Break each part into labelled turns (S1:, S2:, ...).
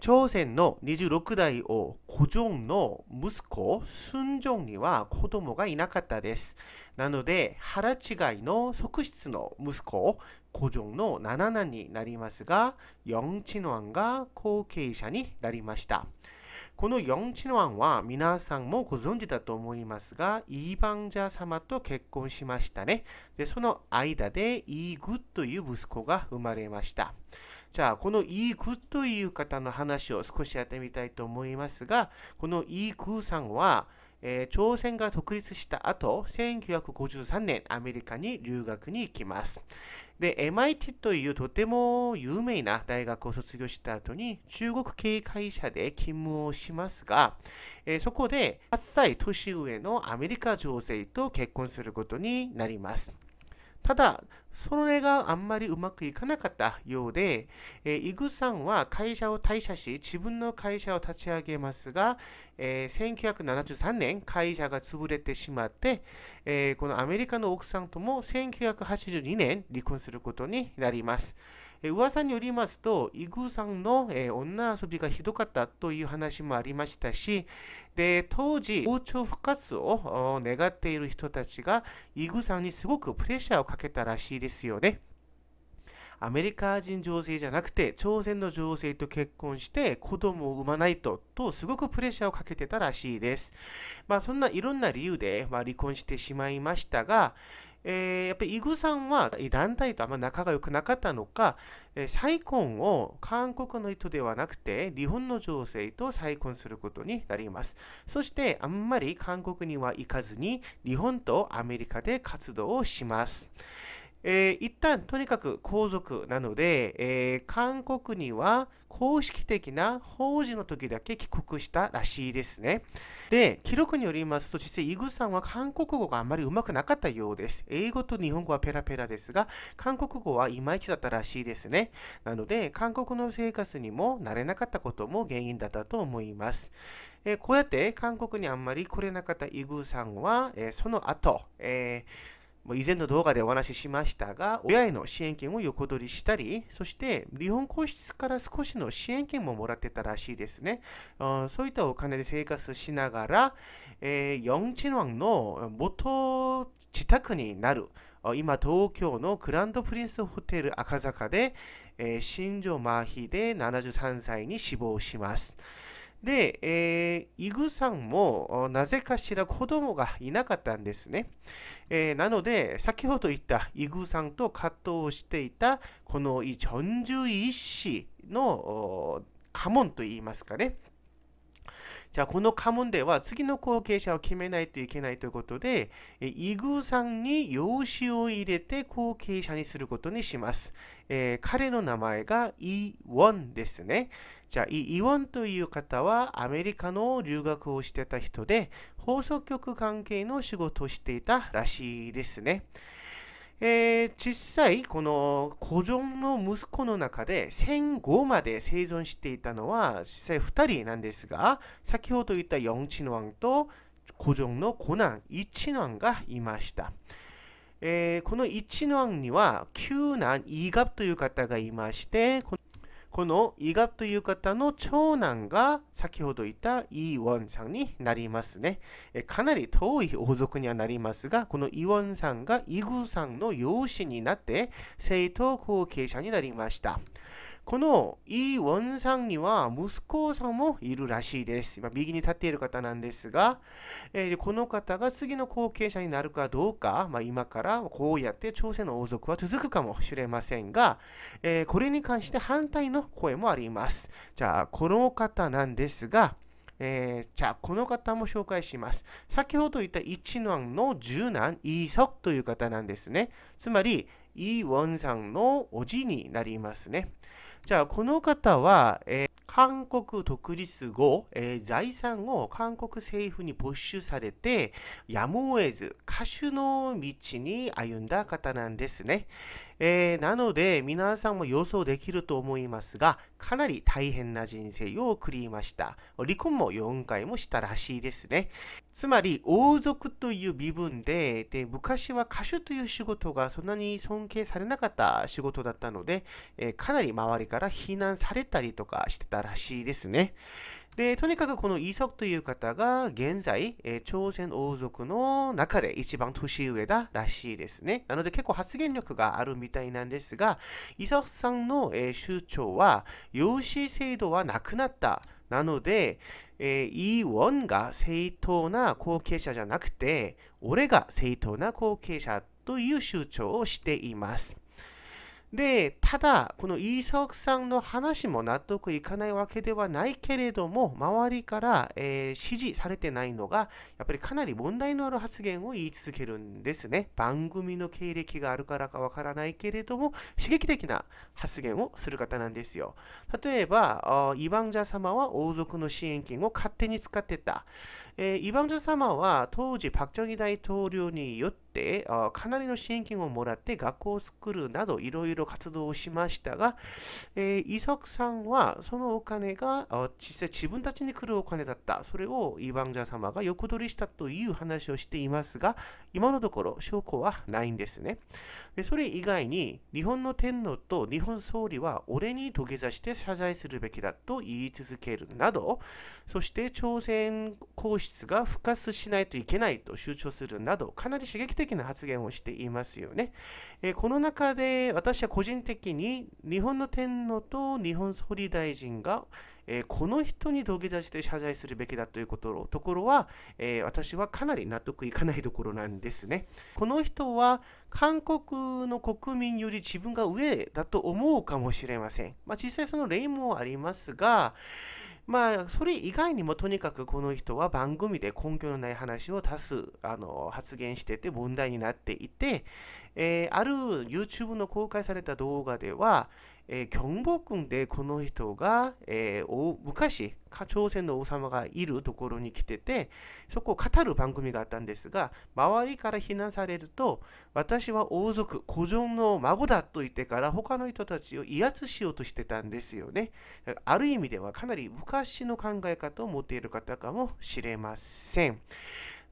S1: 朝鮮の26代王、古城の息子、孫城には子供がいなかったです。なので、腹違いの側室の息子、古城の七男になりますが、四知の案が後継者になりました。この4チのンは皆さんもご存知だと思いますが、イーバンジャー様と結婚しましたね。で、その間でイーグという息子が生まれました。じゃあ、このイーグという方の話を少しやってみたいと思いますが、このイーグさんは、えー、朝鮮が独立した後、1953年、アメリカに留学に行きます。で、MIT というとても有名な大学を卒業した後に、中国系会社で勤務をしますが、えー、そこで8歳年上のアメリカ女性と結婚することになります。ただ、それがあんまりうまくいかなかったようで、えー、イグさんは会社を退社し、自分の会社を立ち上げますが、えー、1973年、会社が潰れてしまって、えー、このアメリカの奥さんとも1982年離婚することになります。えー、噂によりますと、イグさんの、えー、女遊びがひどかったという話もありましたし、で当時、王朝復活を願っている人たちが、イグさんにすごくプレッシャーをかけたらしいですよね。アメリカ人女性じゃなくて、朝鮮の女性と結婚して子供を産まないと、とすごくプレッシャーをかけてたらしいです。まあそんないろんな理由で、まあ、離婚してしまいましたが、えー、やっぱりイグさんは団体とあんま仲が良くなかったのか、えー、再婚を韓国の人ではなくて日本の女性と再婚することになります。そしてあんまり韓国には行かずに日本とアメリカで活動をします。えー、一旦とにかく皇族なので、えー、韓国には公式的な法事の時だけ帰国したらしいですね。で、記録によりますと、実際、イグさんは韓国語があまりうまくなかったようです。英語と日本語はペラペラですが、韓国語はいまいちだったらしいですね。なので、韓国の生活にも慣れなかったことも原因だったと思います。えー、こうやって韓国にあんまり来れなかったイグさんは、えー、その後、えー以前の動画でお話ししましたが、親への支援金を横取りしたり、そして日本皇室から少しの支援金ももらってたらしいですね。そういったお金で生活しながら、ヨンチワンの元自宅になる。今、東京のグランドプリンスホテル赤坂で、新庄麻痺で73歳に死亡します。で、えー、イグさんもなぜかしら子供がいなかったんですね。えー、なので、先ほど言ったイグさんと葛藤をしていたこのイ・チョンジュイ氏の家紋といいますかね。じゃあこの家紋では次の後継者を決めないといけないということで、イグさんに養子を入れて後継者にすることにします。えー、彼の名前がイ・ウォンですね。じゃあイ・ウォンという方はアメリカの留学をしてた人で放送局関係の仕事をしていたらしいですね。えー、実際この古城の息子の中で戦後まで生存していたのは実際2人なんですが先ほど言った四ワ王と古城の子男一ンがいました。えー、この一のンには、旧男イガという方がいまして、ここの伊賀という方の長男が先ほど言ったイウォンさんになりますね。かなり遠い王族にはなりますが、このイウォンさんがイグさんの養子になって政党後継者になりました。このイ・ウォンさんには息子さんもいるらしいです。今、右に立っている方なんですが、えー、この方が次の後継者になるかどうか、まあ、今からこうやって朝鮮の王族は続くかもしれませんが、えー、これに関して反対の声もあります。じゃあ、この方なんですが、えー、じゃあ、この方も紹介します。先ほど言った一男の十男、イソクという方なんですね。つまり、イ・ウォンさんのおじになりますね。じゃあ、この方は、えー、韓国独立後、えー、財産を韓国政府に没収されて、やむを得ず歌手の道に歩んだ方なんですね。えー、なので皆さんも予想できると思いますがかなり大変な人生を送りました離婚も4回もしたらしいですねつまり王族という身分でで昔は歌手という仕事がそんなに尊敬されなかった仕事だったので、えー、かなり周りから非難されたりとかしてたらしいですねで、とにかくこのイソクという方が現在、えー、朝鮮王族の中で一番年上だらしいですね。なので結構発言力があるみたいなんですが、イソクさんの、えー、主は、養子制度はなくなった。なので、えー、イーウォンが正当な後継者じゃなくて、俺が正当な後継者という主張をしています。で、ただ、このイーサオクさんの話も納得いかないわけではないけれども、周りから、えー、支持されてないのが、やっぱりかなり問題のある発言を言い続けるんですね。番組の経歴があるからかわからないけれども、刺激的な発言をする方なんですよ。例えば、イバンジャ様は王族の支援金を勝手に使ってた。えー、イバンジャ様は当時パクチョギ大統領によって、かなりの支援金をもらって学校を作るなどいろいろ活動をしましたが、えー、イソクさんはそのお金が実際自分たちに来るお金だった。それをイバンジャ様が横取りしたという話をしていますが、今のところ証拠はないんですね。でそれ以外に、日本の天皇と日本総理は俺に土下座して謝罪するべきだと言い続けるなど、そして朝鮮皇室が復活しないといけないと主張するなど、かなり刺激的的な発言をしていますよね。えこの中で私は個人的に日本の天皇と日本総理大臣が、えこの人に土下座して謝罪するべきだということところは、え私はかなり納得いかないところなんですね。この人は韓国の国民より自分が上だと思うかもしれません。まあ、実際その例もありますが、まあ、それ以外にもとにかくこの人は番組で根拠のない話を多数あの発言してて問題になっていて、えー、ある YouTube の公開された動画では、えー、경복궁でこの人が、えー、昔朝鮮の王様がいるところに来ててそこを語る番組があったんですが周りから非難されると私は王族古城の孫だと言ってから他の人たちを威圧しようとしてたんですよねある意味ではかなり昔の考え方を持っている方かもしれません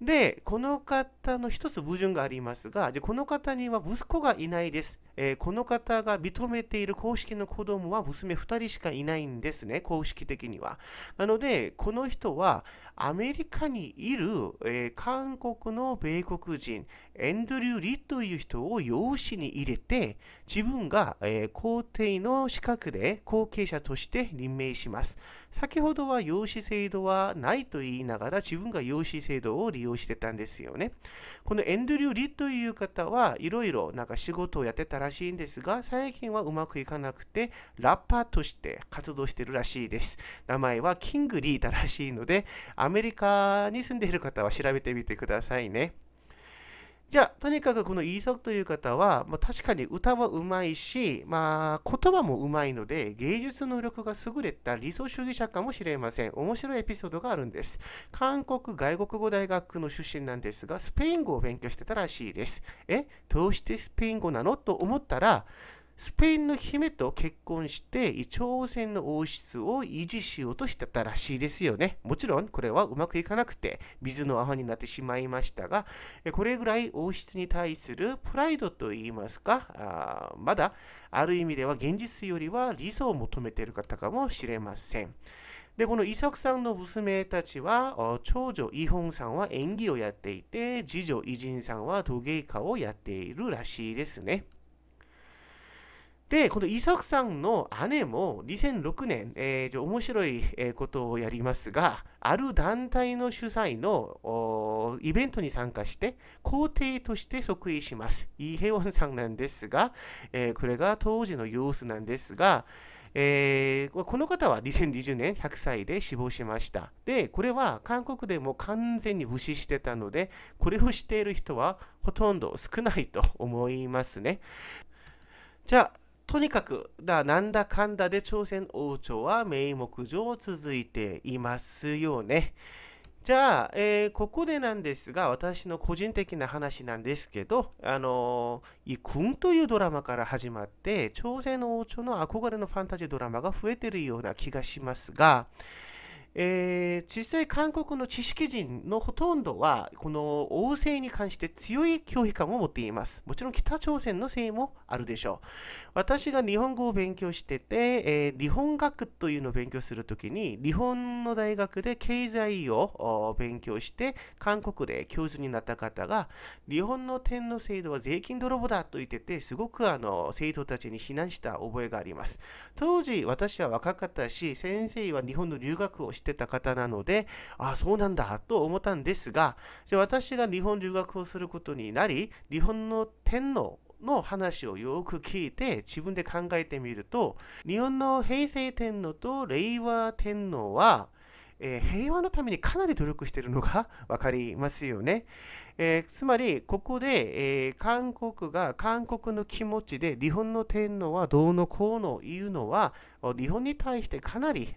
S1: でこの方の一つ矛盾がありますがじゃこの方には息子がいないですえー、この方が認めている公式の子供は娘2人しかいないんですね、公式的には。なので、この人はアメリカにいる、えー、韓国の米国人、エンドリュー・リという人を養子に入れて、自分が、えー、皇帝の資格で後継者として任命します。先ほどは養子制度はないと言いながら、自分が養子制度を利用してたんですよね。このエンドリュー・リという方はいろいろなんか仕事をやってたららしいんですが、最近はうまくいかなくて、ラッパーとして活動してるらしいです。名前はキングリーダらしいので、アメリカに住んでいる方は調べてみてくださいね。じゃあ、とにかくこのイーソクという方は、まあ、確かに歌はうまいし、まあ、言葉もうまいので、芸術能力が優れた理想主義者かもしれません。面白いエピソードがあるんです。韓国外国語大学の出身なんですが、スペイン語を勉強してたらしいです。えどうしてスペイン語なのと思ったら、スペインの姫と結婚して朝鮮の王室を維持しようとしてたらしいですよね。もちろんこれはうまくいかなくて水の泡になってしまいましたが、これぐらい王室に対するプライドといいますか、まだある意味では現実よりは理想を求めている方かもしれません。で、このイサクさんの娘たちは、長女イホンさんは演技をやっていて、次女イジンさんは土芸家をやっているらしいですね。で、このイ・ソクさんの姉も2006年、えー、面白いことをやりますが、ある団体の主催のイベントに参加して、皇帝として即位します。イ・ヘウォンさんなんですが、えー、これが当時の様子なんですが、えー、この方は2020年100歳で死亡しました。で、これは韓国でも完全に無視してたので、これをしている人はほとんど少ないと思いますね。じゃあ、とにかくだなんだかんだで朝鮮王朝は名目上続いていますよね。じゃあ、えー、ここでなんですが、私の個人的な話なんですけど、あのー、イクンというドラマから始まって、朝鮮王朝の憧れのファンタジードラマが増えているような気がしますが、えー、実際韓国の知識人のほとんどはこの王政に関して強い拒否感を持っていますもちろん北朝鮮のせいもあるでしょう私が日本語を勉強してて、えー、日本学というのを勉強するときに日本の大学で経済を勉強して韓国で教授になった方が日本の天皇制度は税金泥棒だと言っててすごくあの生徒たちに非難した覚えがあります当時私は若かったし先生は日本の留学をしてしてた方なのでああそうなんだと思ったんですがじゃ私が日本留学をすることになり日本の天皇の話をよく聞いて自分で考えてみると日本の平成天皇と令和天皇はえー、平和のためにかなり努力しているのが分かりますよね。えー、つまり、ここで、えー、韓国が韓国の気持ちで日本の天皇はどうのこうの言うのは、日本に対してかなり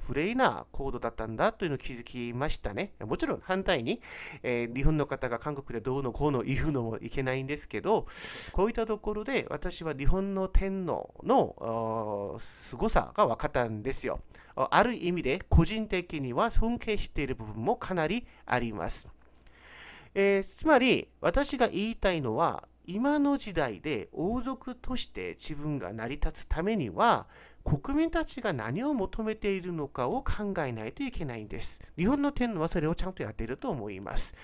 S1: 不礼な行動だったんだというのを気づきましたね。もちろん反対に、え日本の方が韓国でどうのこうの言うのもいけないんですけど、こういったところで私は日本の天皇のすごさが分かったんですよ。ある意味で個人的には尊敬している部分もかなりあります。えー、つまり私が言いたいのは今の時代で王族として自分が成り立つためには国民たちが何を求めているのかを考えないといけないんです。日本の天皇はそれをちゃんとやっていると思います。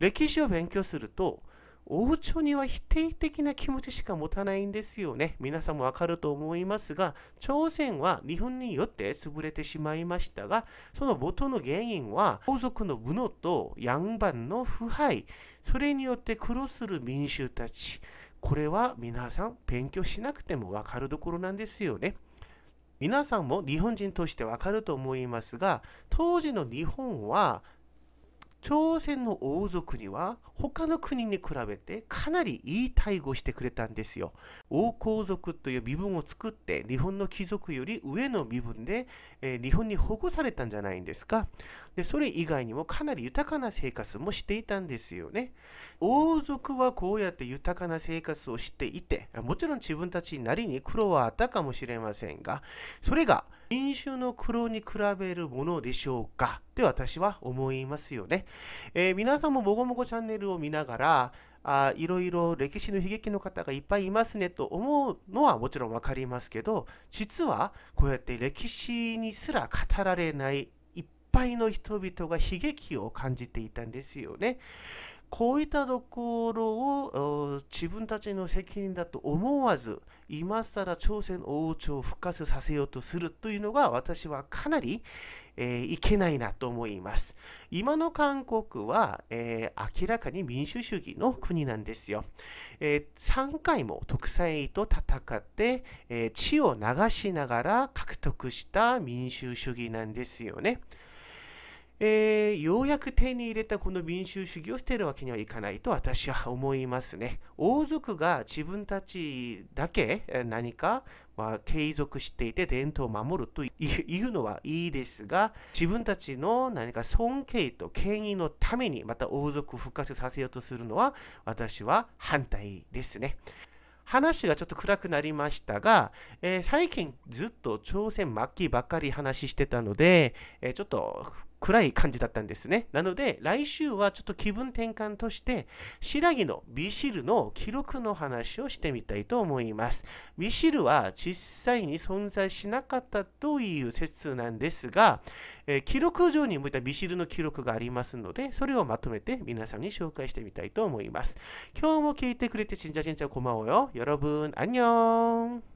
S1: 歴史を勉強すると王朝には否定的な気持ちしか持たないんですよね。皆さんもわかると思いますが、朝鮮は日本によって潰れてしまいましたが、その元の原因は、皇族の武能とバンの腐敗、それによって苦労する民衆たち、これは皆さん勉強しなくてもわかるところなんですよね。皆さんも日本人としてわかると思いますが、当時の日本は朝鮮の王族には他の国に比べてかなりいい待遇してくれたんですよ。王皇族という身分を作って日本の貴族より上の身分で、えー、日本に保護されたんじゃないんですかで。それ以外にもかなり豊かな生活もしていたんですよね。王族はこうやって豊かな生活をしていてもちろん自分たちなりに苦労はあったかもしれませんがそれが人種の苦労に比べるものでしょうかって私は思いますよね。えー、皆さんももごもごチャンネルを見ながら、あいろいろ歴史の悲劇の方がいっぱいいますねと思うのはもちろん分かりますけど実はこうやって歴史にすら語られないいっぱいの人々が悲劇を感じていたんですよね。こういったところを自分たちの責任だと思わず、今更朝鮮王朝を復活させようとするというのが私はかなり、えー、いけないなと思います。今の韓国は、えー、明らかに民主主義の国なんですよ。えー、3回も独裁と戦って、え血を流しながら獲得した民主主義なんですよね。えー、ようやく手に入れたこの民衆主義を捨てるわけにはいかないと私は思いますね。王族が自分たちだけ何か、まあ、継続していて伝統を守るというのはいいですが自分たちの何か尊敬と権威のためにまた王族を復活させようとするのは私は反対ですね。話がちょっと暗くなりましたが、えー、最近ずっと朝鮮末期ばっかり話してたので、えー、ちょっと暗い感じだったんですね。なので、来週はちょっと気分転換として、白木のビシルの記録の話をしてみたいと思います。ビシルは実際に存在しなかったという説なんですが、えー、記録上に向いたビシルの記録がありますので、それをまとめて皆さんに紹介してみたいと思います。今日も聞いてくれて、진짜진ごま마워 요。 여러 분、 ーん。